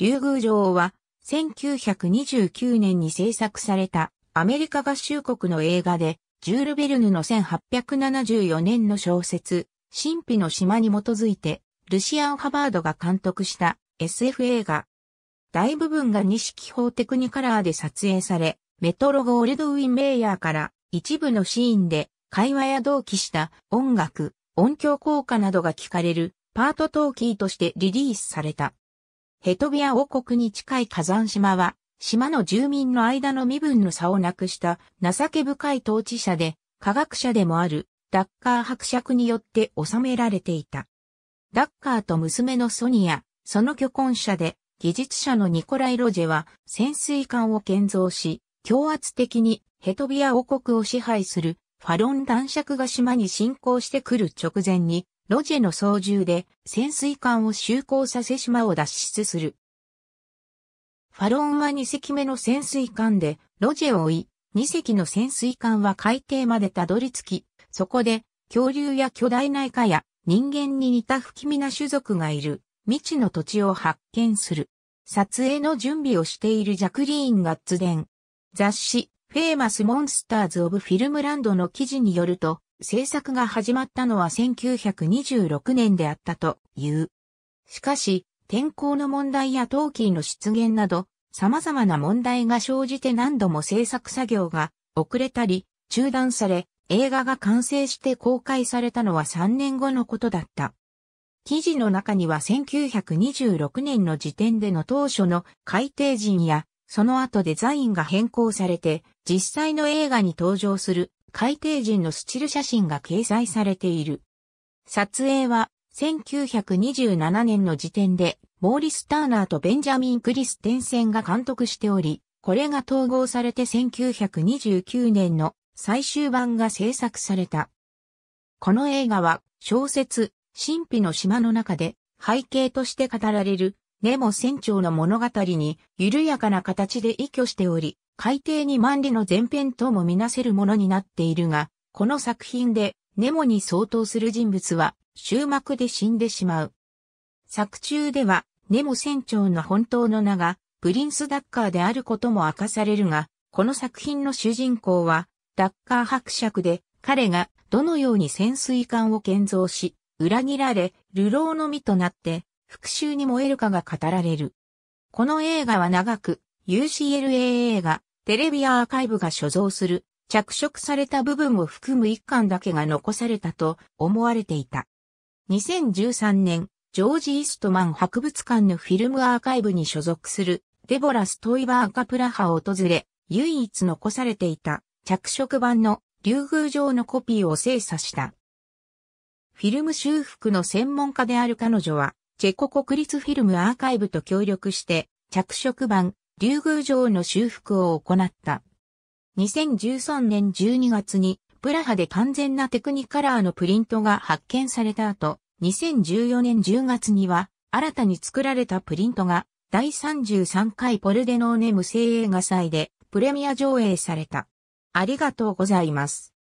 竜宮城は、1929年に制作されたアメリカ合衆国の映画で、ジュール・ベルヌの1874年の小説、神秘の島に基づいて、ルシアン・ハバードが監督した SF 映画。大部分が西気泡テクニカラーで撮影され、メトロゴールドウィン・メイヤーから一部のシーンで会話や同期した音楽、音響効果などが聞かれるパートトーキーとしてリリースされた。ヘトビア王国に近い火山島は、島の住民の間の身分の差をなくした情け深い統治者で科学者でもあるダッカー伯爵によって収められていた。ダッカーと娘のソニア、その虚婚者で技術者のニコライ・ロジェは潜水艦を建造し、強圧的にヘトビア王国を支配するファロン男爵が島に侵攻してくる直前にロジェの操縦で潜水艦を就航させ島を脱出する。ファロンは2隻目の潜水艦でロジェを追い、2隻の潜水艦は海底までたどり着き、そこで恐竜や巨大なイカや人間に似た不気味な種族がいる未知の土地を発見する。撮影の準備をしているジャクリーン・ガッツデン。雑誌、フェーマス・モンスターズ・オブ・フィルムランドの記事によると、制作が始まったのは1926年であったという。しかし、天候の問題や陶器の出現など、様々な問題が生じて何度も制作作業が遅れたり、中断され、映画が完成して公開されたのは3年後のことだった。記事の中には1926年の時点での当初の改定陣やその後デザインが変更されて、実際の映画に登場する海底人のスチル写真が掲載されている。撮影は1927年の時点で、モーリス・ターナーとベンジャミン・クリステンセンが監督しており、これが統合されて1929年の最終版が制作された。この映画は小説、神秘の島の中で背景として語られるネモ船長の物語に緩やかな形で依拠しており、海底に万里の前編ともみなせるものになっているが、この作品でネモに相当する人物は終幕で死んでしまう。作中ではネモ船長の本当の名がプリンス・ダッカーであることも明かされるが、この作品の主人公はダッカー伯爵で彼がどのように潜水艦を建造し、裏切られ、流浪の身となって復讐に燃えるかが語られる。この映画は長く UCLA 映画、テレビアーカイブが所蔵する着色された部分を含む一巻だけが残されたと思われていた。2013年、ジョージ・イーストマン博物館のフィルムアーカイブに所属するデボラ・ストイバーカプラハを訪れ、唯一残されていた着色版の竜宮城のコピーを精査した。フィルム修復の専門家である彼女は、チェコ国立フィルムアーカイブと協力して、着色版、竜宮城の修復を行った。2013年12月に、プラハで完全なテクニカラーのプリントが発見された後、2014年10月には、新たに作られたプリントが、第33回ポルデノーネ無声映画祭で、プレミア上映された。ありがとうございます。